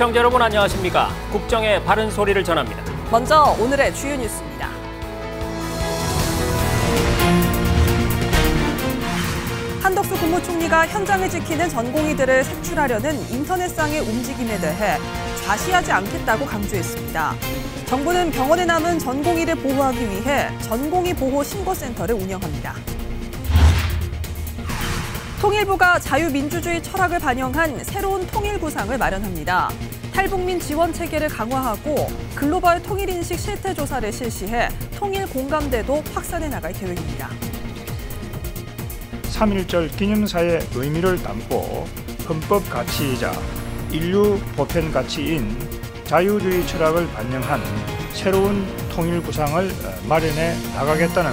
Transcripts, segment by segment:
시청자 여러분 안녕하십니까. 국정의 바른 소리를 전합니다. 먼저 오늘의 주요 뉴스입니다. 한덕수 국무총리가 현장을 지키는 전공의들을 색출하려는 인터넷상의 움직임에 대해 좌시하지 않겠다고 강조했습니다. 정부는 병원에 남은 전공의를 보호하기 위해 전공의 보호 신고센터를 운영합니다. 통일부가 자유민주주의 철학을 반영한 새로운 통일구상을 마련합니다. 탈북민 지원 체계를 강화하고 글로벌 통일 인식 실태 조사를 실시해 통일 공감대도 확산해 나갈 계획입니다. 3.1절 기념사의 의미를 담고 헌법 가치이자 인류 보편 가치인 자유주의 철학을 반영한 새로운 통일 구상을 어, 마련해 나가겠다는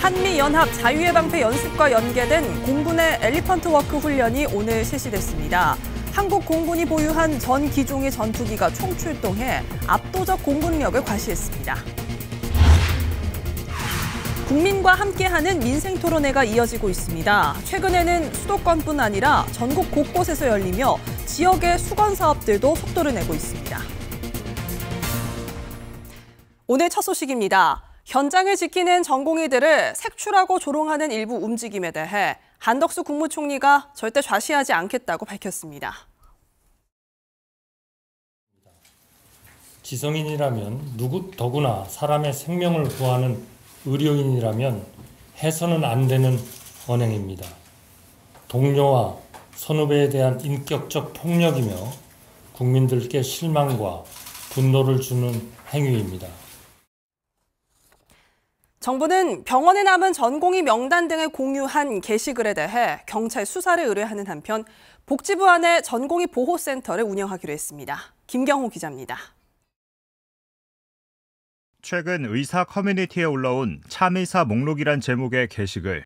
한미연합 자유의 방패 연습과 연계된 공군의 엘리펀트 워크 훈련이 오늘 실시됐습니다. 한국 공군이 보유한 전 기종의 전투기가 총출동해 압도적 공군력을 과시했습니다. 국민과 함께하는 민생 토론회가 이어지고 있습니다. 최근에는 수도권뿐 아니라 전국 곳곳에서 열리며 지역의 수건 사업들도 속도를 내고 있습니다. 오늘 첫 소식입니다. 현장을 지키는 전공의들을 색출하고 조롱하는 일부 움직임에 대해 한덕수 국무총리가 절대 좌시하지 않겠다고 밝혔습니다. 지성인이라면 누구 더구나 사람의 생명을 구하는 의료인이라면 해서는 안 되는 언행입니다. 동료와 선후배에 대한 인격적 폭력이며 국민들께 실망과 분노를 주는 행위입니다. 정부는 병원에 남은 전공의 명단 등을 공유한 게시글에 대해 경찰 수사를 의뢰하는 한편 복지부 안에 전공의 보호센터를 운영하기로 했습니다. 김경호 기자입니다. 최근 의사 커뮤니티에 올라온 참의사 목록이란 제목의 게시글.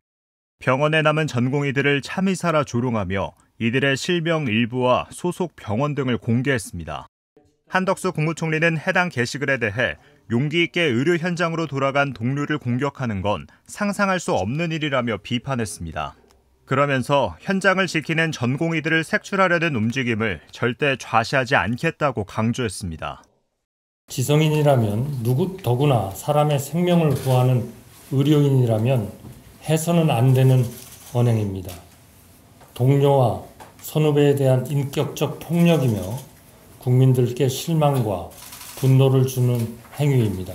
병원에 남은 전공의들을 참의사라 조롱하며 이들의 실명 일부와 소속 병원 등을 공개했습니다. 한덕수 국무총리는 해당 게시글에 대해 용기 있게 의료 현장으로 돌아간 동료를 공격하는 건 상상할 수 없는 일이라며 비판했습니다. 그러면서 현장을 지키는 전공의들을 색출하려는 움직임을 절대 좌시하지 않겠다고 강조했습니다. 지성인이라면 누구 더구나 사람의 생명을 구하는 의료인이라면 해서는 안 되는 언행입니다. 동료와 선후배에 대한 인격적 폭력이며 국민들께 실망과 분노를 주는 행위입니다.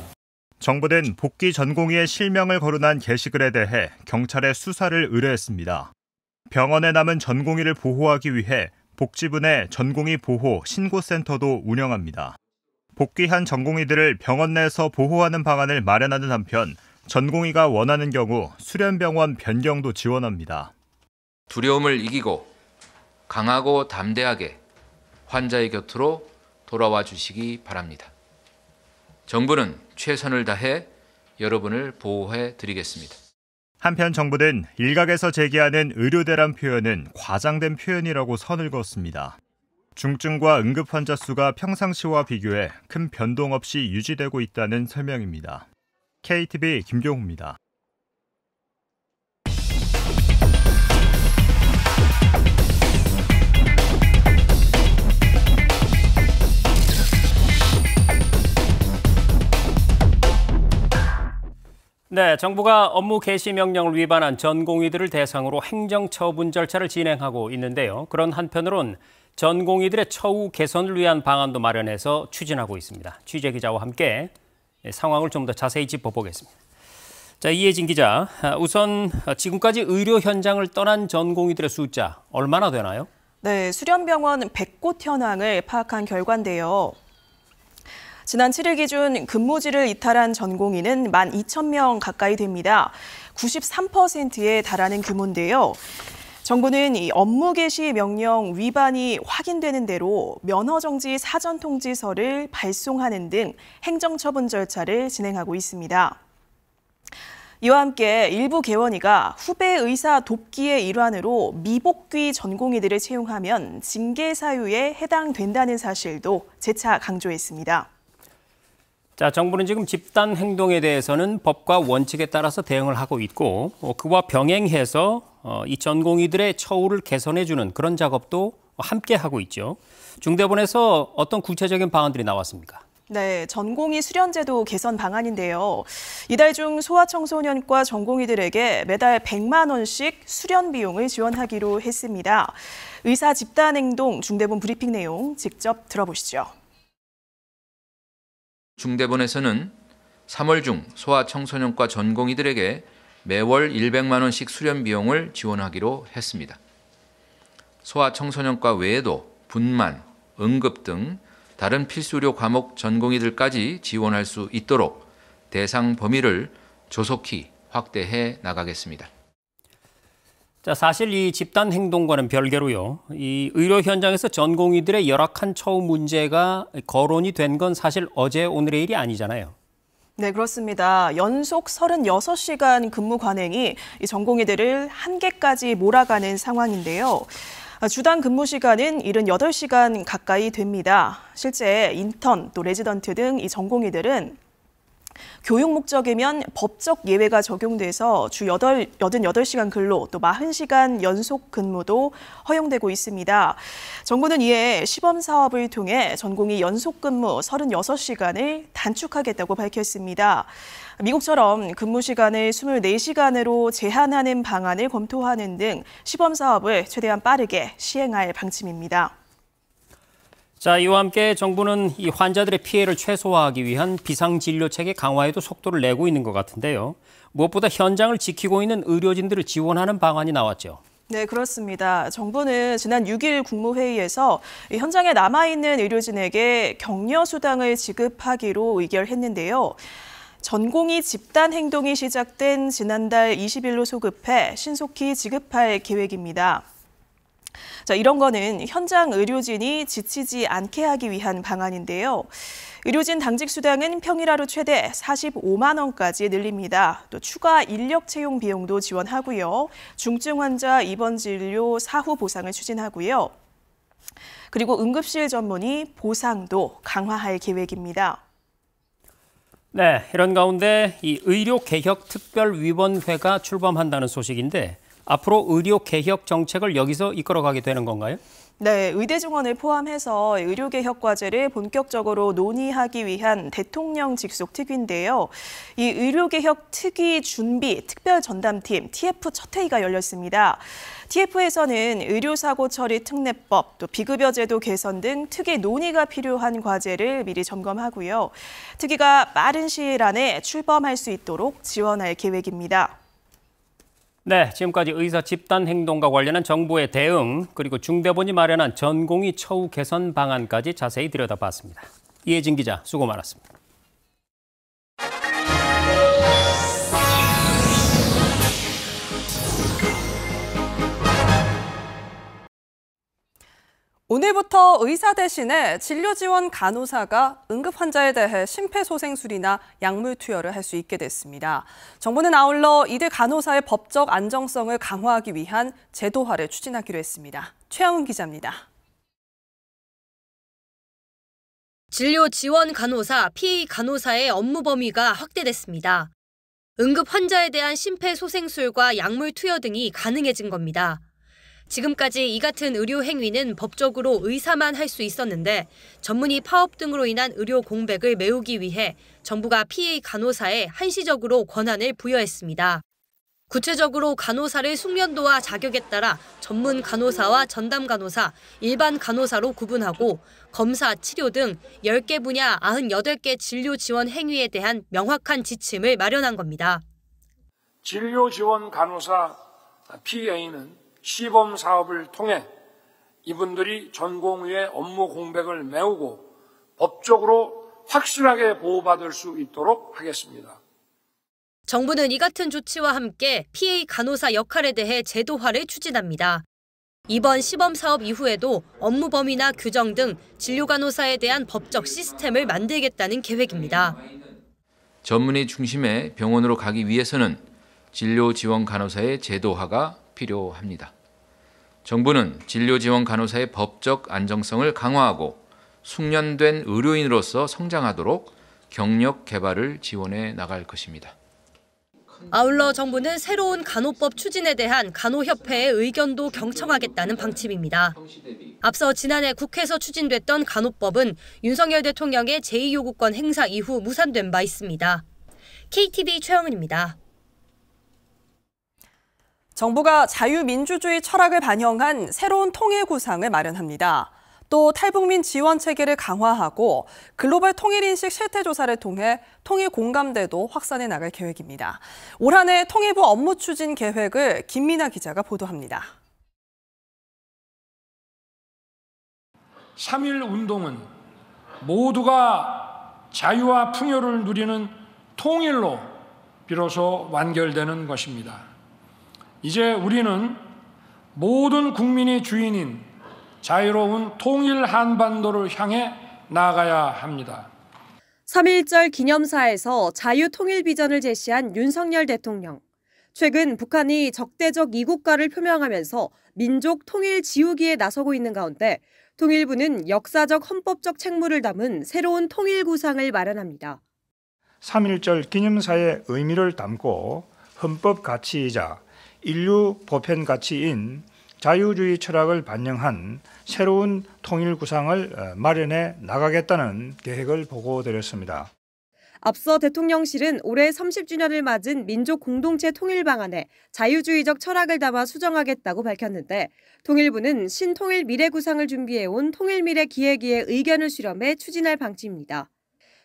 정부는 복귀 전공의의 실명을 거론한 게시글에 대해 경찰에 수사를 의뢰했습니다. 병원에 남은 전공의를 보호하기 위해 복지부내 전공의 보호 신고센터도 운영합니다. 복귀한 전공의들을 병원 내에서 보호하는 방안을 마련하는 한편 전공의가 원하는 경우 수련병원 변경도 지원합니다. 두려움을 이기고 강하고 담대하게 환자의 곁으로 돌아와 주시기 바랍니다. 정부는 최선을 다해 여러분을 보호해 드리겠습니다. 한편 정부는 일각에서 제기하는 의료대란 표현은 과장된 표현이라고 선을 그었습니다. 중증과 응급 환자 수가 평상시와 비교해 큰 변동 없이 유지되고 있다는 설명입니다. KTV 김종호입니다. 네, 정부가 업무 개시 명령을 위반한 전공의들을 대상으로 행정처분 절차를 진행하고 있는데요. 그런 한편으론 전공의들의 처우 개선을 위한 방안도 마련해서 추진하고 있습니다. 취재 기자와 함께 상황을 좀 더 자세히 짚어보겠습니다. 자, 이혜진 기자, 우선 지금까지 의료 현장을 떠난 전공의들의 숫자 얼마나 되나요? 네, 수련병원 백곳 현황을 파악한 결과인데요. 지난 7일 기준 근무지를 이탈한 전공인은 1만 2천 명 가까이 됩니다. 93%에 달하는 규모인데요. 정부는 이 업무 개시 명령 위반이 확인되는 대로 면허 정지 사전 통지서를 발송하는 등 행정 처분 절차를 진행하고 있습니다. 이와 함께 일부 개원이가 후배 의사 돕기의 일환으로 미복귀 전공의들을 채용하면 징계 사유에 해당된다는 사실도 재차 강조했습니다. 자, 정부는 지금 집단 행동에 대해서는 법과 원칙에 따라서 대응을 하고 있고 어, 그와 병행해서 어, 이 전공의들의 처우를 개선해주는 그런 작업도 함께 하고 있죠. 중대본에서 어떤 구체적인 방안들이 나왔습니까? 네, 전공의 수련제도 개선 방안인데요. 이달 중 소아청소년과 전공의들에게 매달 100만 원씩 수련 비용을 지원하기로 했습니다. 의사 집단 행동 중대본 브리핑 내용 직접 들어보시죠. 중대본에서는 3월 중 소아 청소년과 전공의들에게 매월 100만 원씩 수련 비용을 지원하기로 했습니다. 소아 청소년과 외에도 분만, 응급 등 다른 필수료 과목 전공의들까지 지원할 수 있도록 대상 범위를 조속히 확대해 나가겠습니다. 자, 사실 이 집단 행동과는 별개로요. 이 의료 현장에서 전공의들의 열악한 처우 문제가 거론이 된 건 사실 어제 오늘의 일이 아니잖아요. 네, 그렇습니다. 연속 36시간 근무 관행이 전공의들을 한계까지 몰아가는 상황인데요. 아, 주당 근무 시간은 78시간 가까이 됩니다. 실제 인턴 또 레지던트 등 이 전공의들은 교육 목적이면 법적 예외가 적용돼서 주 8, 88시간 근로 또 40시간 연속 근무도 허용되고 있습니다. 정부는 이에 시범 사업을 통해 전공이 연속 근무 36시간을 단축하겠다고 밝혔습니다. 미국처럼 근무 시간을 24시간으로 제한하는 방안을 검토하는 등 시범 사업을 최대한 빠르게 시행할 방침입니다. 자, 이와 함께 정부는 이 환자들의 피해를 최소화하기 위한 비상진료체계 강화에도 속도를 내고 있는 것 같은데요. 무엇보다 현장을 지키고 있는 의료진들을 지원하는 방안이 나왔죠. 네, 그렇습니다. 정부는 지난 6일 국무회의에서 현장에 남아있는 의료진에게 격려수당을 지급하기로 의결했는데요. 전공의 집단 행동이 시작된 지난달 20일로 소급해 신속히 지급할 계획입니다. 자, 이런 거는 현장 의료진이 지치지 않게 하기 위한 방안인데요. 의료진 당직 수당은 평일하루 최대 45만 원까지 늘립니다. 또 추가 인력 채용 비용도 지원하고요. 중증 환자 입원 진료 사후 보상을 추진하고요. 그리고 응급실 전문의 보상도 강화할 계획입니다. 네, 이런 가운데 이 의료 개혁 특별 위원회가 출범한다는 소식인데 앞으로 의료 개혁 정책을 여기서 이끌어가게 되는 건가요? 네, 의대 증원을 포함해서 의료개혁 과제를 본격적으로 논의하기 위한 대통령 직속 특위인데요. 이 의료개혁 특위 준비 특별 전담팀 TF 첫 회의가 열렸습니다. TF에서는 의료사고 처리 특례법, 또 비급여제도 개선 등 특위 논의가 필요한 과제를 미리 점검하고요. 특위가 빠른 시일 안에 출범할 수 있도록 지원할 계획입니다. 네, 지금까지 의사 집단 행동과 관련한 정부의 대응 그리고 중대본이 마련한 전공의 처우 개선 방안까지 자세히 들여다봤습니다. 이혜진 기자 수고 많았습니다. 오늘부터 의사 대신에 진료 지원 간호사가 응급 환자에 대해 심폐소생술이나 약물 투여를 할 수 있게 됐습니다. 정부는 아울러 이들 간호사의 법적 안정성을 강화하기 위한 제도화를 추진하기로 했습니다. 최영훈 기자입니다. 진료 지원 간호사, PA 간호사의 업무 범위가 확대됐습니다. 응급 환자에 대한 심폐소생술과 약물 투여 등이 가능해진 겁니다. 지금까지 이 같은 의료 행위는 법적으로 의사만 할 수 있었는데 전문의 파업 등으로 인한 의료 공백을 메우기 위해 정부가 PA 간호사에 한시적으로 권한을 부여했습니다. 구체적으로 간호사를 숙련도와 자격에 따라 전문 간호사와 전담 간호사, 일반 간호사로 구분하고 검사, 치료 등 10개 분야 98개 진료 지원 행위에 대한 명확한 지침을 마련한 겁니다. 진료 지원 간호사 PA는 시범 사업을 통해 이분들이 전공의 업무 공백을 메우고 법적으로 확실하게 보호받을 수 있도록 하겠습니다. 정부는 이 같은 조치와 함께 PA 간호사 역할에 대해 제도화를 추진합니다. 이번 시범 사업 이후에도 업무 범위나 규정 등 진료 간호사에 대한 법적 시스템을 만들겠다는 계획입니다. 전문의 중심의 병원으로 가기 위해서는 진료 지원 간호사의 제도화가 필요합니다. 정부는 진료 지원 간호사의 법적 안정성을 강화하고 숙련된 의료인으로서 성장하도록 경력 개발을 지원해 나갈 것입니다. 아울러 정부는 새로운 간호법 추진에 대한 간호협회의 의견도 경청하겠다는 방침입니다. 앞서 지난해 국회에서 추진됐던 간호법은 윤석열 대통령의 제2요구권 행사 이후 무산된 바 있습니다. KTV 최영은입니다. 정부가 자유민주주의 철학을 반영한 새로운 통일 구상을 마련합니다. 또 탈북민 지원 체계를 강화하고 글로벌 통일 인식 실태 조사를 통해 통일 공감대도 확산해 나갈 계획입니다. 올 한해 통일부 업무 추진 계획을 김민아 기자가 보도합니다. 3.1 운동은 모두가 자유와 풍요를 누리는 통일로 비로소 완결되는 것입니다. 이제 우리는 모든 국민이 주인인 자유로운 통일 한반도를 향해 나가야 아 합니다. 3.1절 기념사에서 자유통일 비전을 제시한 윤석열 대통령. 최근 북한이 적대적 이국가를 표명하면서 민족 통일 지우기에 나서고 있는 가운데 통일부는 역사적 헌법적 책무를 담은 새로운 통일 구상을 마련합니다. 3.1절 기념사의 의미를 담고 헌법 가치이자 인류 보편 가치인 자유주의 철학을 반영한 새로운 통일 구상을 어, 마련해 나가겠다는 계획을 보고드렸습니다. 앞서 대통령실은 올해 30주년을 맞은 민족 공동체 통일 방안에 자유주의적 철학을 담아 수정하겠다고 밝혔는데 통일부는 신통일 미래 구상을 준비해온 통일 미래 기획위의 의견을 실험해 추진할 방침입니다.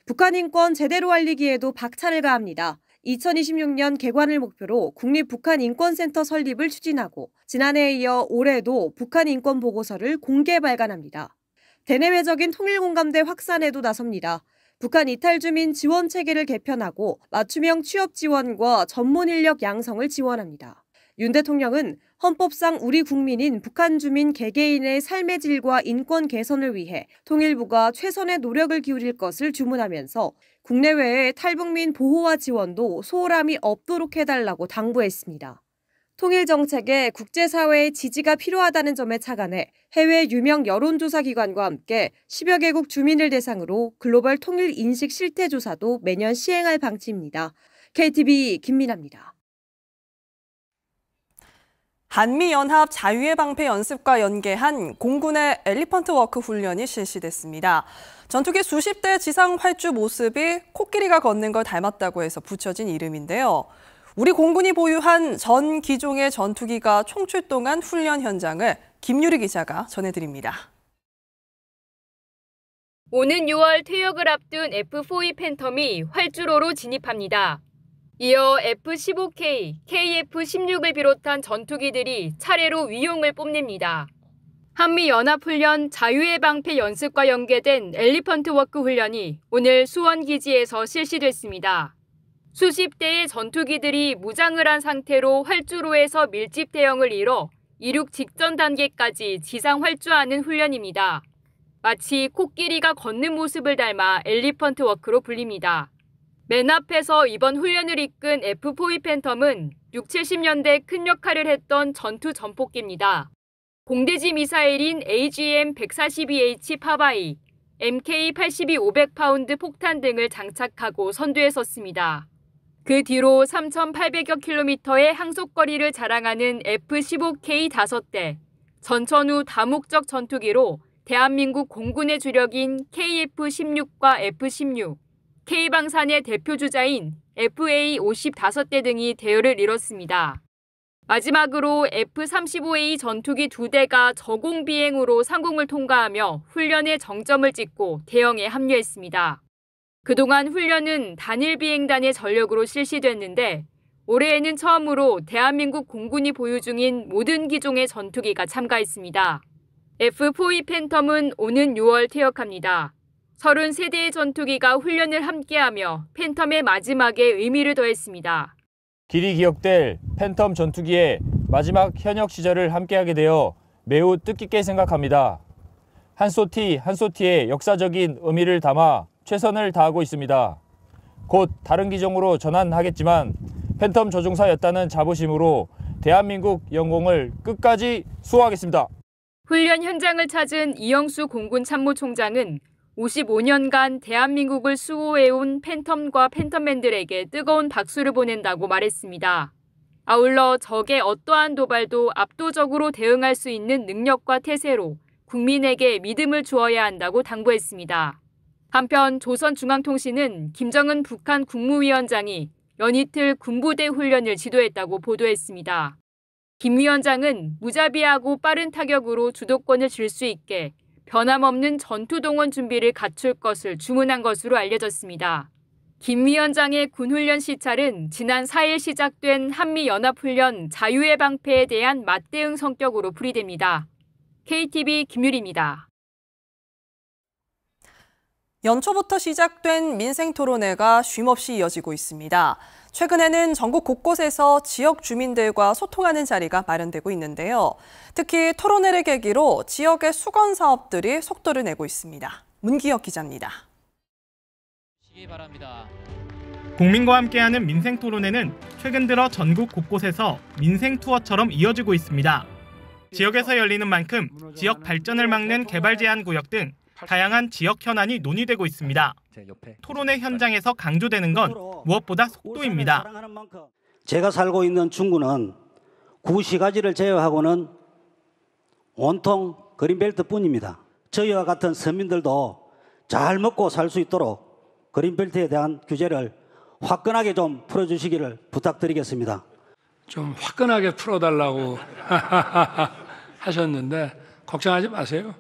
북한 인권 제대로 알리기에도 박차를 가합니다. 2026년 개관을 목표로 국립북한인권센터 설립을 추진하고 지난해에 이어 올해도 북한 인권 보고서를 공개 발간합니다. 대내외적인 통일 공감대 확산에도 나섭니다. 북한 이탈 주민 지원 체계를 개편하고 맞춤형 취업 지원과 전문 인력 양성을 지원합니다. 윤 대통령은 헌법상 우리 국민인 북한 주민 개개인의 삶의 질과 인권 개선을 위해 통일부가 최선의 노력을 기울일 것을 주문하면서 국내외의 탈북민 보호와 지원도 소홀함이 없도록 해달라고 당부했습니다. 통일 정책에 국제사회의 지지가 필요하다는 점에 착안해 해외 유명 여론조사기관과 함께 10여 개국 주민을 대상으로 글로벌 통일 인식 실태조사도 매년 시행할 방침입니다. KTV 김민아입니다. 한미연합 자유의 방패 연습과 연계한 공군의 엘리펀트 워크 훈련이 실시됐습니다. 전투기 수십 대 지상 활주 모습이 코끼리가 걷는 걸 닮았다고 해서 붙여진 이름인데요. 우리 공군이 보유한 전 기종의 전투기가 총출동한 훈련 현장을 김유리 기자가 전해드립니다. 오는 6월 퇴역을 앞둔 F-4E 팬텀이 활주로로 진입합니다. 이어 F-15K, KF-16을 비롯한 전투기들이 차례로 위용을 뽐냅니다. 한미연합훈련 자유의 방패 연습과 연계된 엘리펀트 워크 훈련이 오늘 수원기지에서 실시됐습니다. 수십 대의 전투기들이 무장을 한 상태로 활주로에서 밀집 대형을 이뤄 이륙 직전 단계까지 지상 활주하는 훈련입니다. 마치 코끼리가 걷는 모습을 닮아 엘리펀트 워크로 불립니다. 맨 앞에서 이번 훈련을 이끈 f 4 e 팬텀은 6, 70년대 큰 역할을 했던 전투 전폭기입니다. 공대지 미사일인 AGM-142H 파바이, MK-82 500파운드 폭탄 등을 장착하고 선두에 섰습니다. 그 뒤로 3,800여 킬로미터의 항속거리를 자랑하는 F-15K 5대, 전천후 다목적 전투기로 대한민국 공군의 주력인 KF-16과 F-16, K방산의 대표 주자인 FA 55대 등이 대열을 이뤘습니다. 마지막으로 F-35A 전투기 두 대가 저공 비행으로 상공을 통과하며 훈련의 정점을 찍고 대형에 합류했습니다. 그동안 훈련은 단일 비행단의 전력으로 실시됐는데 올해에는 처음으로 대한민국 공군이 보유 중인 모든 기종의 전투기가 참가했습니다. f 4 e 팬텀은 오는 6월 퇴역합니다. 33대의 전투기가 훈련을 함께하며 팬텀의 마지막에 의미를 더했습니다. 길이 기억될 팬텀 전투기의 마지막 현역 시절을 함께하게 되어 매우 뜻깊게 생각합니다. 한소티 한소티의 역사적인 의미를 담아 최선을 다하고 있습니다. 곧 다른 기종으로 전환하겠지만 팬텀 조종사였다는 자부심으로 대한민국 영공을 끝까지 수호하겠습니다. 훈련 현장을 찾은 이영수 공군 참모총장은 55년간 대한민국을 수호해온 팬텀과 팬텀맨들에게 뜨거운 박수를 보낸다고 말했습니다. 아울러 적의 어떠한 도발도 압도적으로 대응할 수 있는 능력과 태세로 국민에게 믿음을 주어야 한다고 당부했습니다. 한편 조선중앙통신은 김정은 북한 국무위원장이 연이틀 군부대 훈련을 지도했다고 보도했습니다. 김 위원장은 무자비하고 빠른 타격으로 주도권을 쥘 수 있게 변함없는 전투동원 준비를 갖출 것을 주문한 것으로 알려졌습니다. 김 위원장의 군훈련 시찰은 지난 4일 시작된 한미연합훈련 자유의 방패에 대한 맞대응 성격으로 풀이됩니다. KTV 김유리입니다. 연초부터 시작된 민생 토론회가 쉼없이 이어지고 있습니다. 최근에는 전국 곳곳에서 지역 주민들과 소통하는 자리가 마련되고 있는데요. 특히 토론회를 계기로 지역의 수건 사업들이 속도를 내고 있습니다. 문기혁 기자입니다. 국민과 함께하는 민생 토론회는 최근 들어 전국 곳곳에서 민생 투어처럼 이어지고 있습니다. 지역에서 열리는 만큼 지역 발전을 막는 개발 제한 구역 등 다양한 지역 현안이 논의되고 있습니다. 토론회 현장에서 강조되는 건 무엇보다 속도입니다. 제가 살고 있는 중구는 구시가지를 제외하고는 온통 그린벨트뿐입니다. 저희와 같은 서민들도 잘 먹고 살 수 있도록 그린벨트에 대한 규제를 화끈하게 좀 풀어주시기를 부탁드리겠습니다. 좀 화끈하게 풀어달라고 하셨는데 걱정하지 마세요.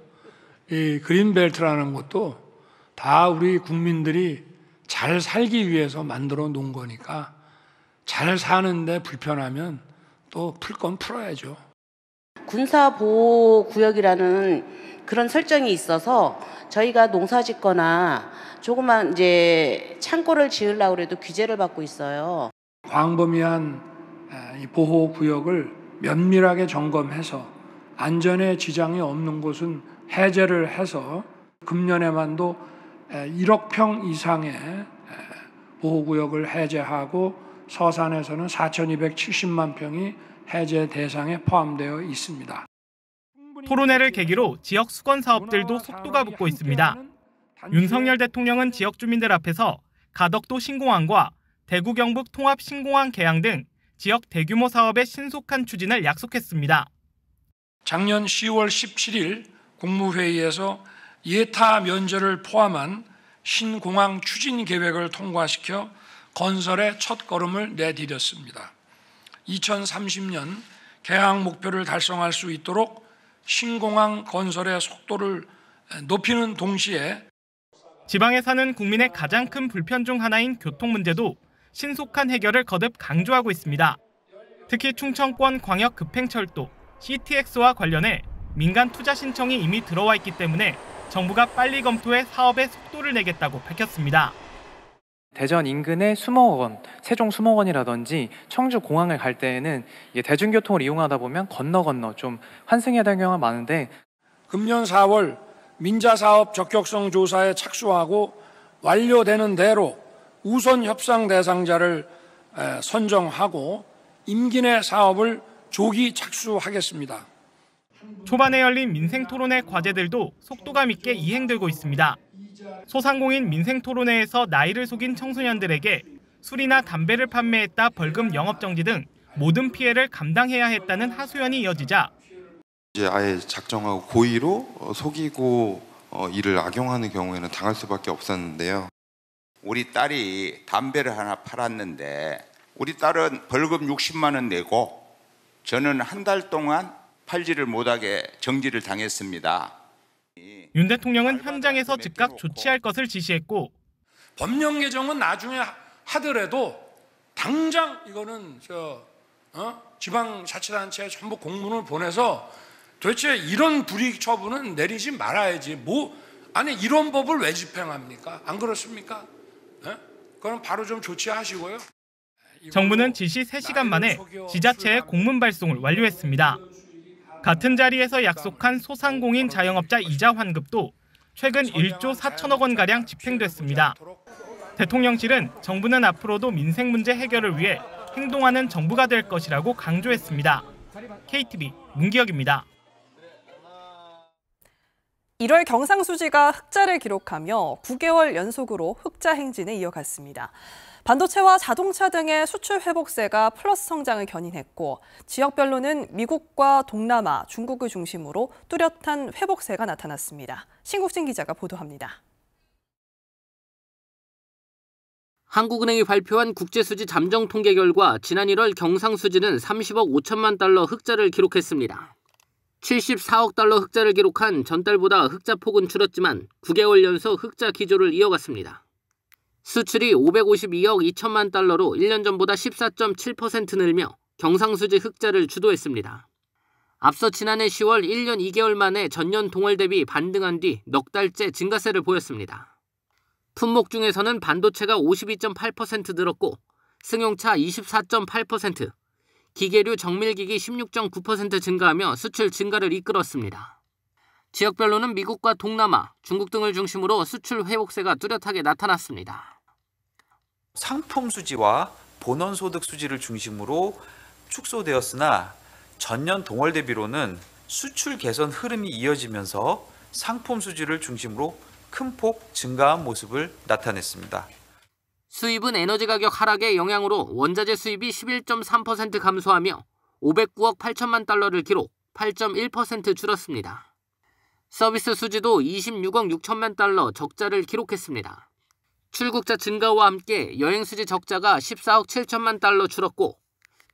이 그린벨트라는 것도 다 우리 국민들이 잘 살기 위해서 만들어 놓은 거니까 잘 사는데 불편하면 또 풀 건 풀어야죠. 군사보호구역이라는 그런 설정이 있어서 저희가 농사 짓거나 조그만 이제 창고를 지으려고 해도 규제를 받고 있어요. 광범위한 아, 보호구역을 면밀하게 점검해서 안전에 지장이 없는 곳은 해제를 해서 금년에만도 1억 평 이상의 보호구역을 해제하고 서산에서는 4,270만 평이 해제 대상에 포함되어 있습니다. 토론회를 계기로 지역 수건 사업들도 속도가 붙고 있습니다. 윤석열 대통령은 지역 주민들 앞에서 가덕도 신공항과 대구 경북 통합 신공항 개항 등 지역 대규모 사업의 신속한 추진을 약속했습니다. 작년 10월 17일 국무회의에서 예타 면제를 포함한 신공항 추진 계획을 통과시켜 건설의 첫 걸음을 내디뎠습니다. 2030년 개항 목표를 달성할 수 있도록 신공항 건설의 속도를 높이는 동시에 지방에 사는 국민의 가장 큰 불편 중 하나인 교통 문제도 신속한 해결을 거듭 강조하고 있습니다. 특히 충청권 광역 급행철도 CTX와 관련해 민간 투자 신청이 이미 들어와 있기 때문에 정부가 빨리 검토해 사업에 속도를 내겠다고 밝혔습니다. 대전 인근의 수목원, 세종 수목원이라든지 청주 공항을 갈 때에는 대중교통을 이용하다 보면 건너 건너 좀 환승해야 될 경우가 많은데 금년 4월 민자사업 적격성 조사에 착수하고 완료되는 대로 우선 협상 대상자를 선정하고 임기내 사업을 조기 착수하겠습니다. 초반에 열린 민생 토론회 과제들도 속도감 있게 이행되고 있습니다. 소상공인 민생 토론회에서 나이를 속인 청소년들에게 술이나 담배를 판매했다 벌금 영업 정지 등 모든 피해를 감당해야 했다는 하소연이 이어지자 이제 아예 작정하고 고의로 어, 속이고 어, 이를 악용하는 경우에는 당할 수밖에 없었는데요. 우리 딸이 담배를 하나 팔았는데 우리 딸은 벌금 60만 원 내고 저는 한 달 동안 팔지를 못하게 정지를 당했습니다. 윤 대통령은 현장에서 즉각 조치할 것을 지시했고 법령 개정은 나중에 하더라도 당장 이거는 저 어? 지방자치단체에 전부 공문을 보내서 도대체 이런 불이익 처분은 내리지 말아야지 뭐 아니 이런 법을 왜 집행합니까? 안 그렇습니까? 네? 그럼 바로 좀 조치하시고요. 정부는 지시 3시간 만에 지자체에 공문 발송을 완료했습니다. 같은 자리에서 약속한 소상공인 자영업자 이자 환급도 최근 1조 4천억 원가량 집행됐습니다. 대통령실은 정부는 앞으로도 민생 문제 해결을 위해 행동하는 정부가 될 것이라고 강조했습니다. KTV 문기혁입니다. 1월 경상수지가 흑자를 기록하며 9개월 연속으로 흑자 행진을 이어갔습니다. 반도체와 자동차 등의 수출 회복세가 플러스 성장을 견인했고 지역별로는 미국과 동남아, 중국을 중심으로 뚜렷한 회복세가 나타났습니다. 신국진 기자가 보도합니다. 한국은행이 발표한 국제수지 잠정 통계 결과 지난 1월 경상수지는 30억 5천만 달러 흑자를 기록했습니다. 74억 달러 흑자를 기록한 전달보다 흑자 폭은 줄었지만 9개월 연속 흑자 기조를 이어갔습니다. 수출이 552억 2천만 달러로 1년 전보다 14.7% 늘며 경상수지 흑자를 주도했습니다. 앞서 지난해 10월 1년 2개월 만에 전년 동월 대비 반등한 뒤 넉 달째 증가세를 보였습니다. 품목 중에서는 반도체가 52.8% 늘었고 승용차 24.8%, 기계류 정밀기기 16.9% 증가하며 수출 증가를 이끌었습니다. 지역별로는 미국과 동남아, 중국 등을 중심으로 수출 회복세가 뚜렷하게 나타났습니다. 상품 수지와 본원 소득 수지를 중심으로 축소되었으나 전년 동월 대비로는 수출 개선 흐름이 이어지면서 상품 수지를 중심으로 큰 폭 증가한 모습을 나타냈습니다. 수입은 에너지 가격 하락의 영향으로 원자재 수입이 11.3% 감소하며 509억 8천만 달러를 기록 8.1% 줄었습니다. 서비스 수지도 26억 6천만 달러 적자를 기록했습니다. 출국자 증가와 함께 여행 수지 적자가 14억 7천만 달러 줄었고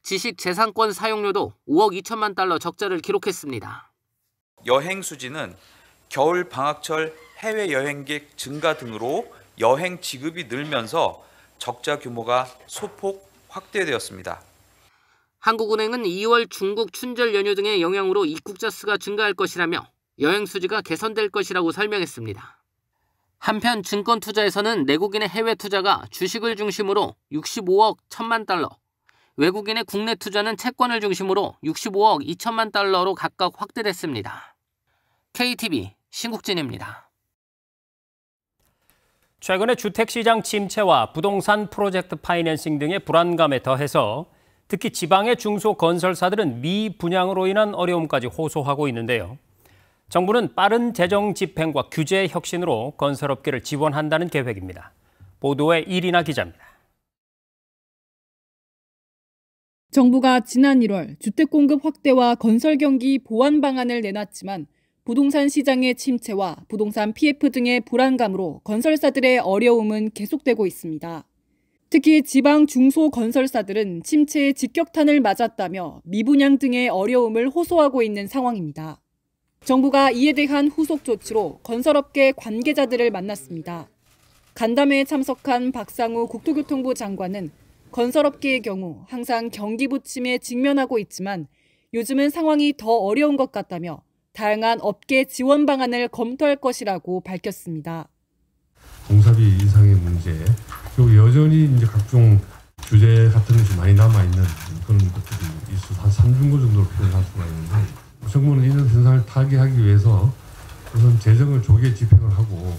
지식 재산권 사용료도 5억 2천만 달러 적자를 기록했습니다. 여행 수지는 겨울 방학철 해외 여행객 증가 등으로 여행 지급이 늘면서 적자 규모가 소폭 확대되었습니다. 한국은행은 2월 중국 춘절 연휴 등의 영향으로 입국자 수가 증가할 것이라며 여행 수지가 개선될 것이라고 설명했습니다. 한편 증권 투자에서는 내국인의 해외 투자가 주식을 중심으로 65억 1천만 달러, 외국인의 국내 투자는 채권을 중심으로 65억 2천만 달러로 각각 확대됐습니다. KTV 신국진입니다. 최근에 주택시장 침체와 부동산 프로젝트 파이낸싱 등의 불안감에 더해서 특히 지방의 중소건설사들은 미분양으로 인한 어려움까지 호소하고 있는데요. 정부는 빠른 재정 집행과 규제 혁신으로 건설업계를 지원한다는 계획입니다. 보도에 이리나 기자입니다. 정부가 지난 1월 주택 공급 확대와 건설 경기 보완 방안을 내놨지만 부동산 시장의 침체와 부동산 PF 등의 불안감으로 건설사들의 어려움은 계속되고 있습니다. 특히 지방 중소 건설사들은 침체의 직격탄을 맞았다며 미분양 등의 어려움을 호소하고 있는 상황입니다. 정부가 이에 대한 후속 조치로 건설업계 관계자들을 만났습니다. 간담회에 참석한 박상우 국토교통부 장관은 건설업계의 경우 항상 경기 부침에 직면하고 있지만 요즘은 상황이 더 어려운 것 같다며 다양한 업계 지원 방안을 검토할 것이라고 밝혔습니다. 공사비 인상의 문제 그리고 여전히 이제 각종 규제 같은 것이 많이 남아 있는 그런 것들이 있어 한 3중고 정도로 표현할 수가 있는데 정부는 이런 현상을 타개하기 위해서 우선 재정을 조기에 집행을 하고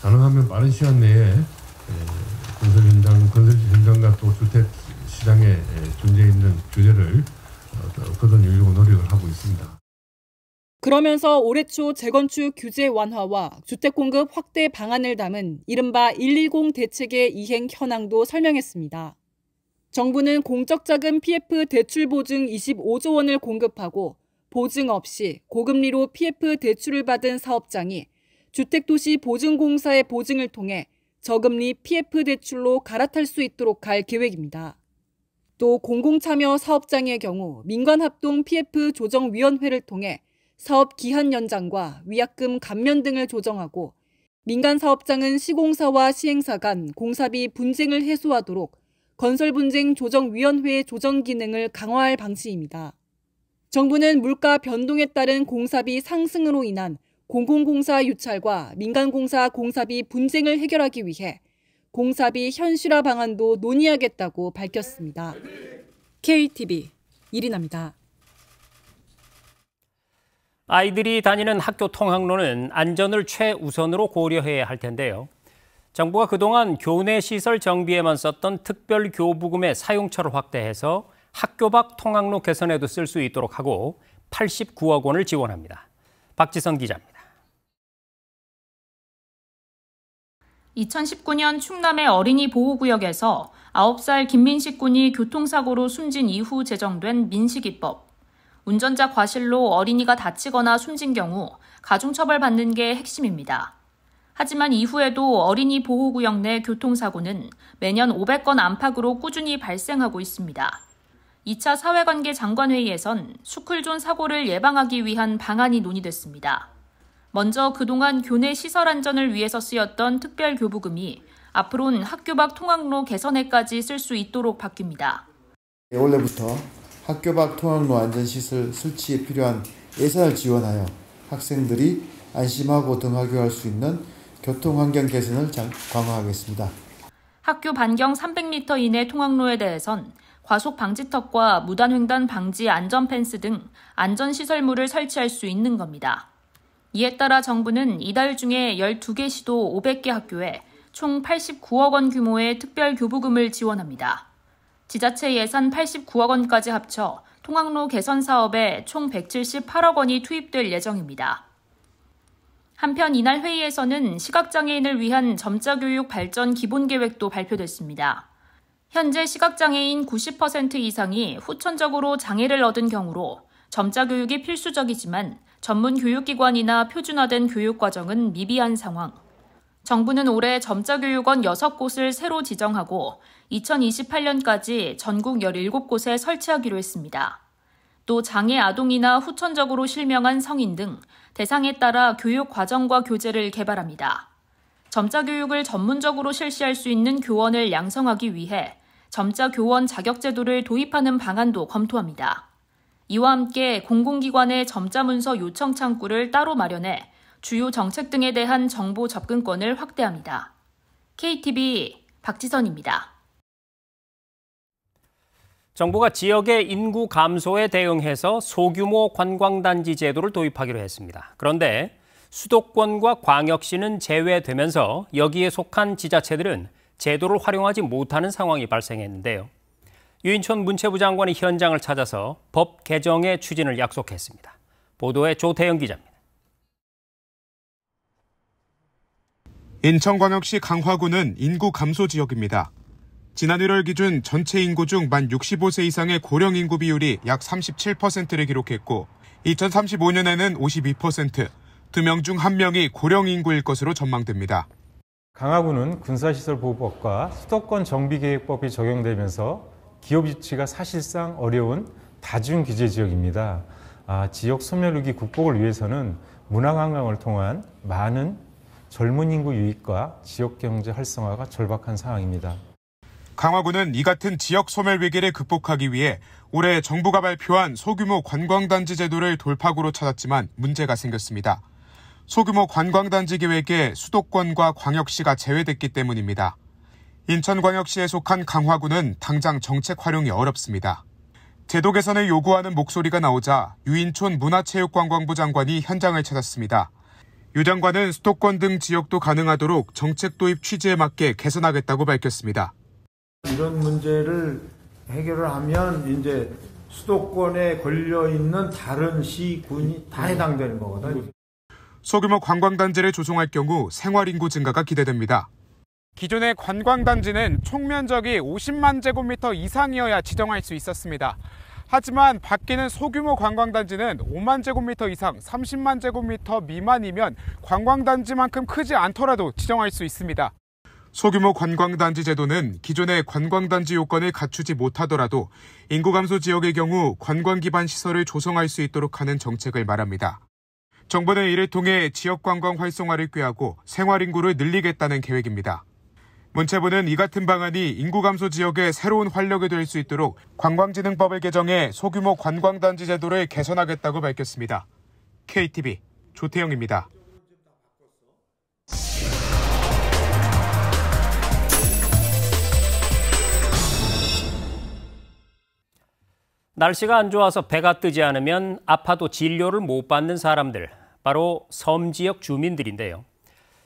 가능하면 빠른 시간 내에 건설 현장, 건설 현장과 또 주택 시장에 존재 있는 규제를 걷어내려고 노력을 하고 있습니다. 그러면서 올해 초 재건축 규제 완화와 주택 공급 확대 방안을 담은 이른바 110 대책의 이행 현황도 설명했습니다. 정부는 공적자금 PF 대출 보증 25조 원을 공급하고 보증 없이 고금리로 PF 대출을 받은 사업장이 주택도시 보증공사의 보증을 통해 저금리 PF 대출로 갈아탈 수 있도록 할 계획입니다. 또 공공참여 사업장의 경우 민관합동 PF 조정위원회를 통해 사업 기한 연장과 위약금 감면 등을 조정하고 민간 사업장은 시공사와 시행사 간 공사비 분쟁을 해소하도록 건설분쟁조정위원회의 조정 기능을 강화할 방침입니다. 정부는 물가 변동에 따른 공사비 상승으로 인한 공공공사 유찰과 민간공사 공사비 분쟁을 해결하기 위해 공사비 현실화 방안도 논의하겠다고 밝혔습니다. KTV 이리나입니다. 아이들이 다니는 학교 통학로는 안전을 최우선으로 고려해야 할 텐데요. 정부가 그동안 교내 시설 정비에만 썼던 특별교부금의 사용처를 확대해서 학교 밖 통학로 개선에도 쓸 수 있도록 하고 89억 원을 지원합니다. 박지선 기자입니다. 2019년 충남의 어린이 보호구역에서 9살 김민식 군이 교통사고로 숨진 이후 제정된 민식이법. 운전자 과실로 어린이가 다치거나 숨진 경우 가중처벌 받는 게 핵심입니다. 하지만 이후에도 어린이 보호구역 내 교통사고는 매년 500건 안팎으로 꾸준히 발생하고 있습니다. 2차 사회관계 장관회의에선 수쿨존 사고를 예방하기 위한 방안이 논의됐습니다. 먼저 그동안 교내 시설 안전을 위해서 쓰였던 특별교부금이 앞으로는 학교 밖 통학로 개선에까지 쓸 수 있도록 바뀝니다. 올해부터 학교 밖 통학로 안전시설 설치에 필요한 예산을 지원하여 학생들이 안심하고 등하교할 수 있는 교통환경 개선을 강화하겠습니다. 학교 반경 300m 이내 통학로에 대해선 과속 방지턱과 무단횡단 방지 안전 펜스 등 안전 시설물을 설치할 수 있는 겁니다. 이에 따라 정부는 이달 중에 12개 시도 500개 학교에 총 89억 원 규모의 특별 교부금을 지원합니다. 지자체 예산 89억 원까지 합쳐 통학로 개선 사업에 총 178억 원이 투입될 예정입니다. 한편 이날 회의에서는 시각장애인을 위한 점자교육 발전 기본 계획도 발표됐습니다. 현재 시각장애인 90% 이상이 후천적으로 장애를 얻은 경우로 점자 교육이 필수적이지만 전문 교육기관이나 표준화된 교육과정은 미비한 상황. 정부는 올해 점자교육원 6곳을 새로 지정하고 2028년까지 전국 17곳에 설치하기로 했습니다. 또 장애 아동이나 후천적으로 실명한 성인 등 대상에 따라 교육 과정과 교재를 개발합니다. 점자교육을 전문적으로 실시할 수 있는 교원을 양성하기 위해 점자 교원 자격 제도를 도입하는 방안도 검토합니다. 이와 함께 공공기관의 점자 문서 요청 창구를 따로 마련해 주요 정책 등에 대한 정보 접근권을 확대합니다. KTV 박지선입니다. 정부가 지역의 인구 감소에 대응해서 소규모 관광단지 제도를 도입하기로 했습니다. 그런데 수도권과 광역시는 제외되면서 여기에 속한 지자체들은 제도를 활용하지 못하는 상황이 발생했는데요. 유인천 문체부 장관이 현장을 찾아서 법 개정의 추진을 약속했습니다. 보도에 조태영 기자입니다. 인천광역시 강화구는 인구 감소 지역입니다. 지난 1월 기준 전체 인구 중 만 65세 이상의 고령 인구 비율이 약 37%를 기록했고 2035년에는 52%, 2명 중 1명이 고령 인구일 것으로 전망됩니다. 강화군은 군사시설 보호법과 수도권 정비계획법이 적용되면서 기업 유치가 사실상 어려운 다중 규제 지역입니다. 아, 지역 소멸 위기 극복을 위해서는 문화관광을 통한 많은 젊은 인구 유익과 지역 경제 활성화가 절박한 상황입니다. 강화군은 이 같은 지역 소멸 위기를 극복하기 위해 올해 정부가 발표한 소규모 관광단지 제도를 돌파구로 찾았지만 문제가 생겼습니다. 소규모 관광단지 계획에 수도권과 광역시가 제외됐기 때문입니다. 인천광역시에 속한 강화군은 당장 정책 활용이 어렵습니다. 제도 개선을 요구하는 목소리가 나오자 유인촌 문화체육관광부 장관이 현장을 찾았습니다. 유 장관은 수도권 등 지역도 가능하도록 정책 도입 취지에 맞게 개선하겠다고 밝혔습니다. 이런 문제를 해결을 하면 이제 수도권에 걸려 있는 다른 시군이 다 네. 해당되는 거거든요. 소규모 관광단지를 조성할 경우 생활인구 증가가 기대됩니다. 기존의 관광단지는 총면적이 50만 제곱미터 이상이어야 지정할 수 있었습니다. 하지만 바뀌는 소규모 관광단지는 5만 제곱미터 이상 30만 제곱미터 미만이면 관광단지만큼 크지 않더라도 지정할 수 있습니다. 소규모 관광단지 제도는 기존의 관광단지 요건을 갖추지 못하더라도 인구 감소 지역의 경우 관광 기반 시설을 조성할 수 있도록 하는 정책을 말합니다. 정부는 이를 통해 지역 관광 활성화를 꾀하고 생활 인구를 늘리겠다는 계획입니다. 문체부는 이 같은 방안이 인구 감소 지역의 새로운 활력이 될 수 있도록 관광진흥법을 개정해 소규모 관광단지 제도를 개선하겠다고 밝혔습니다. KTV 조태영입니다. 날씨가 안 좋아서 배가 뜨지 않으면 아파도 진료를 못 받는 사람들, 바로 섬 지역 주민들인데요.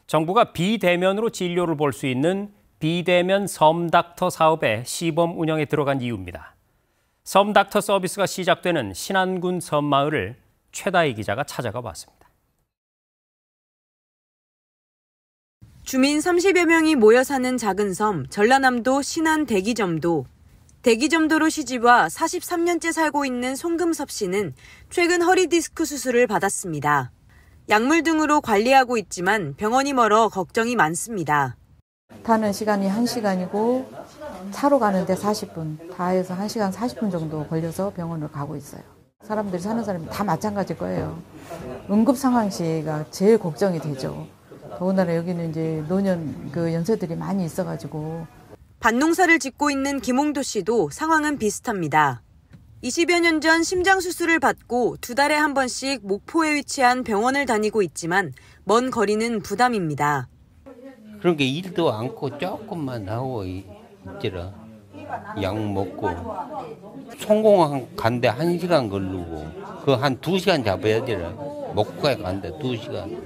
정부가 비대면으로 진료를 볼 수 있는 비대면 섬닥터 사업의 시범 운영에 들어간 이유입니다. 섬닥터 서비스가 시작되는 신안군 섬마을을 최다희 기자가 찾아가 봤습니다. 주민 30여 명이 모여 사는 작은 섬 전라남도 신안 대기점도 대기점도로 시집와 43년째 살고 있는 송금섭 씨는 최근 허리디스크 수술을 받았습니다. 약물 등으로 관리하고 있지만 병원이 멀어 걱정이 많습니다. 타는 시간이 1시간이고 차로 가는데 40분, 다 해서 1시간 40분 정도 걸려서 병원을 가고 있어요. 사람들이 사는 사람이 다 마찬가지일 거예요. 응급 상황 시가 제일 걱정이 되죠. 더군다나 여기는 이제 노년 그 연세들이 많이 있어가지고 밭농사를 짓고 있는 김홍도 씨도 상황은 비슷합니다. 20여 년 전 심장 수술을 받고 두 달에 한 번씩 목포에 위치한 병원을 다니고 있지만 먼 거리는 부담입니다. 그런 게 일도 않고 조금만 하고 있지라 약 먹고 송공한 간데 한 시간 걸리고 그 한 두 시간 잡아야 되라 먹고 가 간데 두 시간.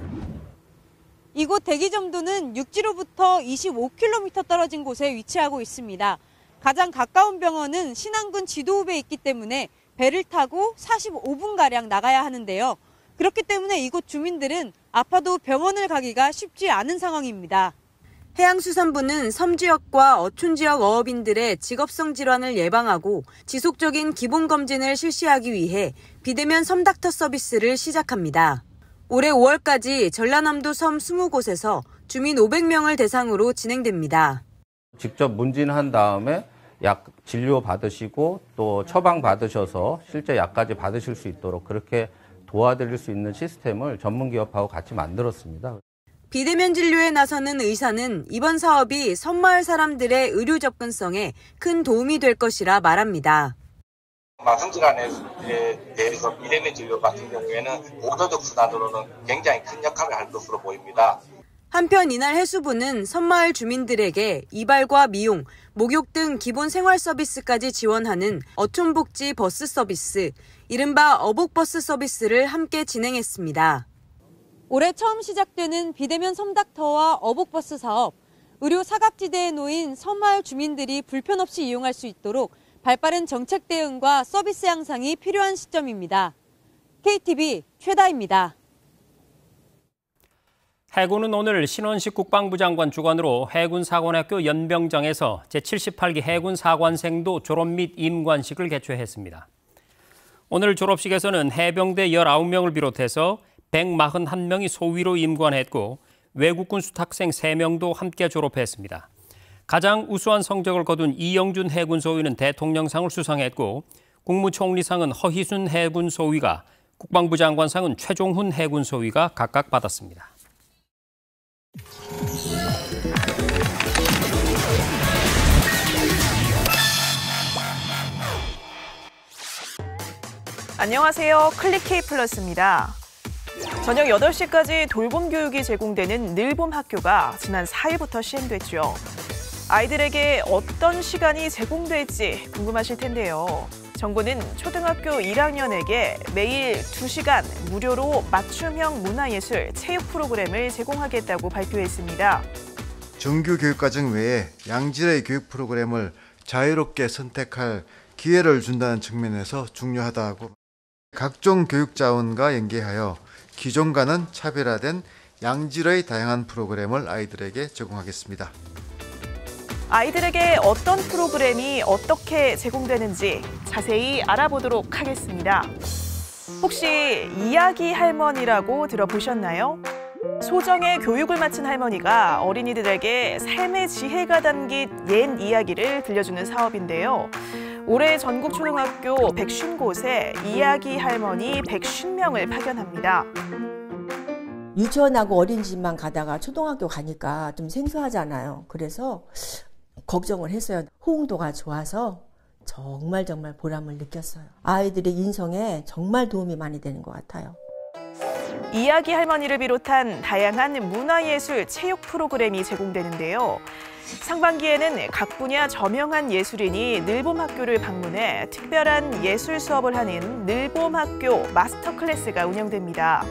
이곳 대기점도는 육지로부터 25km 떨어진 곳에 위치하고 있습니다. 가장 가까운 병원은 신안군 지도읍에 있기 때문에 배를 타고 45분가량 나가야 하는데요. 그렇기 때문에 이곳 주민들은 아파도 병원을 가기가 쉽지 않은 상황입니다. 해양수산부는 섬 지역과 어촌 지역 어업인들의 직업성 질환을 예방하고 지속적인 기본 검진을 실시하기 위해 비대면 섬닥터 서비스를 시작합니다. 올해 5월까지 전라남도 섬 20곳에서 주민 500명을 대상으로 진행됩니다. 직접 문진한 다음에 약 진료 받으시고 또 처방 받으셔서 실제 약까지 받으실 수 있도록 그렇게 도와드릴 수 있는 시스템을 전문 기업하고 같이 만들었습니다. 비대면 진료에 나서는 의사는 이번 사업이 섬마을 사람들의 의료 접근성에 큰 도움이 될 것이라 말합니다. 마성질환에 대해서 미래의 진료 같은 경우에는 보도적수단으로는 굉장히 큰 역할을 할 것으로 보입니다. 한편 이날 해수부는 섬마을 주민들에게 이발과 미용, 목욕 등 기본 생활 서비스까지 지원하는 어촌복지 버스 서비스, 이른바 어복버스 서비스를 함께 진행했습니다. 올해 처음 시작되는 비대면 섬닥터와 어복버스 사업, 의료 사각지대에 놓인 섬마을 주민들이 불편 없이 이용할 수 있도록 발빠른 정책 대응과 서비스 향상이 필요한 시점입니다. KTV 최다입니다. 해군은 오늘 신원식 국방부 장관 주관으로 해군사관학교 연병장에서 제78기 해군사관생도 졸업 및 임관식을 개최했습니다. 오늘 졸업식에서는 해병대 19명을 비롯해서 141명이 소위로 임관했고 외국군 수탁생 3명도 함께 졸업했습니다. 가장 우수한 성적을 거둔 이영준 해군 소위는 대통령상을 수상했고 국무총리상은 허희순 해군 소위가 국방부 장관상은 최종훈 해군 소위가 각각 받았습니다. 안녕하세요. 클릭케이 플러스입니다. 저녁 8시까지 돌봄 교육이 제공되는 늘봄 학교가 지난 4일부터 시행됐죠. 아이들에게 어떤 시간이 제공될지 궁금하실 텐데요. 정부는 초등학교 1학년에게 매일 2시간 무료로 맞춤형 문화예술 체육 프로그램을 제공하겠다고 발표했습니다. 정규 교육과정 외에 양질의 교육 프로그램을 자유롭게 선택할 기회를 준다는 측면에서 중요하다고 각종 교육 자원과 연계하여 기존과는 차별화된 양질의 다양한 프로그램을 아이들에게 제공하겠습니다. 아이들에게 어떤 프로그램이 어떻게 제공되는지 자세히 알아보도록 하겠습니다. 혹시 이야기 할머니라고 들어보셨나요? 소정의 교육을 마친 할머니가 어린이들에게 삶의 지혜가 담긴 옛 이야기를 들려주는 사업인데요. 올해 전국 초등학교 150곳에 이야기 할머니 150명을 파견합니다. 유치원하고 어린이집만 가다가 초등학교 가니까 좀 생소하잖아요. 그래서 걱정을 했어요. 호응도가 좋아서 정말 정말 보람을 느꼈어요. 아이들의 인성에 정말 도움이 많이 되는 것 같아요. 이야기 할머니를 비롯한 다양한 문화예술, 체육 프로그램이 제공되는데요. 상반기에는 각 분야 저명한 예술인이 늘봄학교를 방문해 특별한 예술 수업을 하는 늘봄학교 마스터 클래스가 운영됩니다.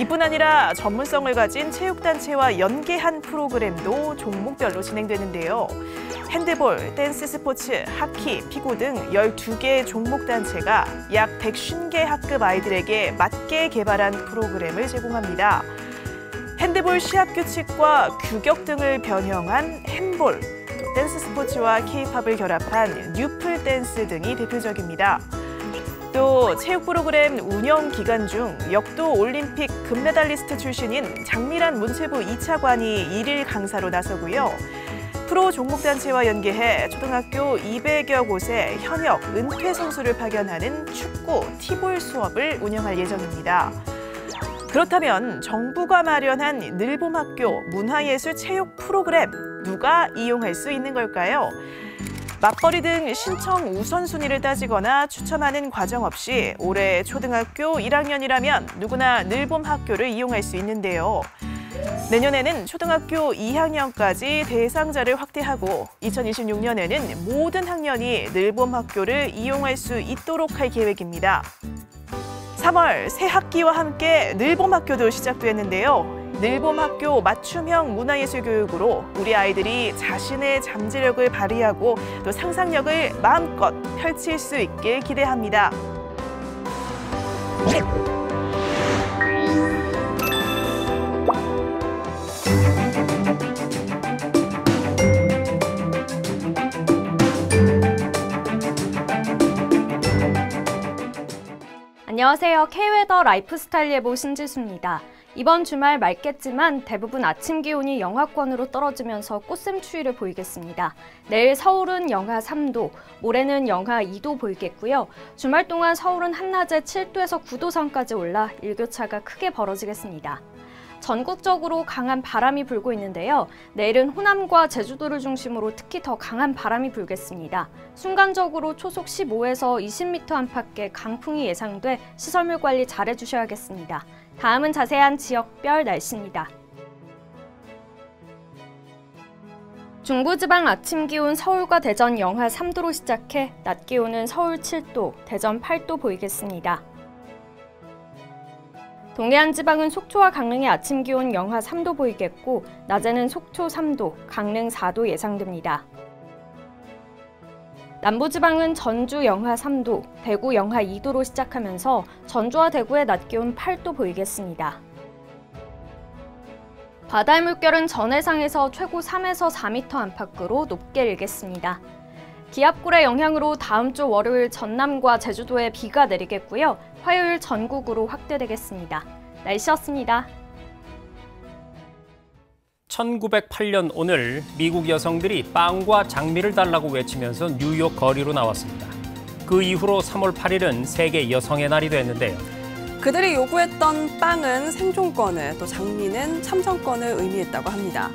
이뿐 아니라 전문성을 가진 체육단체와 연계한 프로그램도 종목별로 진행되는데요. 핸드볼, 댄스 스포츠, 하키, 피구 등 12개 의 종목단체가 약 150개 학급 아이들에게 맞게 개발한 프로그램을 제공합니다. 핸드볼 시합 규칙과 규격 등을 변형한 핸볼, 댄스 스포츠와 케이팝을 결합한 뉴플 댄스 등이 대표적입니다. 또 체육 프로그램 운영 기간 중 역도 올림픽 금메달리스트 출신인 장미란 문체부 2차관이 일일 강사로 나서고요. 프로 종목단체와 연계해 초등학교 200여 곳에 현역, 은퇴 선수를 파견하는 축구, 티볼 수업을 운영할 예정입니다. 그렇다면 정부가 마련한 늘봄학교 문화예술 체육 프로그램 누가 이용할 수 있는 걸까요? 맞벌이 등 신청 우선순위를 따지거나 추첨하는 과정 없이 올해 초등학교 1학년이라면 누구나 늘봄 학교를 이용할 수 있는데요. 내년에는 초등학교 2학년까지 대상자를 확대하고 2026년에는 모든 학년이 늘봄 학교를 이용할 수 있도록 할 계획입니다. 3월 새 학기와 함께 늘봄학교도 시작됐는데요. 늘봄학교 맞춤형 문화예술 교육으로 우리 아이들이 자신의 잠재력을 발휘하고 또 상상력을 마음껏 펼칠 수 있길 기대합니다. 안녕하세요. K웨더 라이프스타일 예보 신지수입니다. 이번 주말 맑겠지만 대부분 아침 기온이 영하권으로 떨어지면서 꽃샘 추위를 보이겠습니다. 내일 서울은 영하 3도, 모레는 영하 2도 보이겠고요. 주말 동안 서울은 한낮에 7도에서 9도 선까지 올라 일교차가 크게 벌어지겠습니다. 전국적으로 강한 바람이 불고 있는데요. 내일은 호남과 제주도를 중심으로 특히 더 강한 바람이 불겠습니다. 순간적으로 초속 15에서 20m 안팎의 강풍이 예상돼 시설물 관리 잘해주셔야겠습니다. 다음은 자세한 지역별 날씨입니다. 중부지방 아침 기온 서울과 대전 영하 3도로 시작해 낮 기온은 서울 7도, 대전 8도 보이겠습니다. 동해안 지방은 속초와 강릉의 아침 기온 영하 3도 보이겠고 낮에는 속초 3도, 강릉 4도 예상됩니다. 남부지방은 전주 영하 3도, 대구 영하 2도로 시작하면서 전주와 대구의 낮 기온 8도 보이겠습니다. 바다의 물결은 전해상에서 최고 3에서 4m 안팎으로 높게 일겠습니다. 기압골의 영향으로 다음 주 월요일 전남과 제주도에 비가 내리겠고요. 화요일 전국으로 확대되겠습니다. 날씨였습니다. 1908년 오늘 미국 여성들이 빵과 장미를 달라고 외치면서 뉴욕 거리로 나왔습니다. 그 이후로 3월 8일은 세계 여성의 날이 됐는데요. 그들이 요구했던 빵은 생존권을 또 장미는 참정권을 의미했다고 합니다.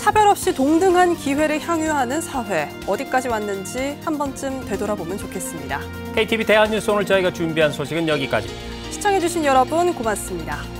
차별 없이 동등한 기회를 향유하는 사회 어디까지 왔는지 한 번쯤 되돌아보면 좋겠습니다. KTV 대한뉴스 오늘 저희가 준비한 소식은 여기까지. 시청해주신 여러분 고맙습니다.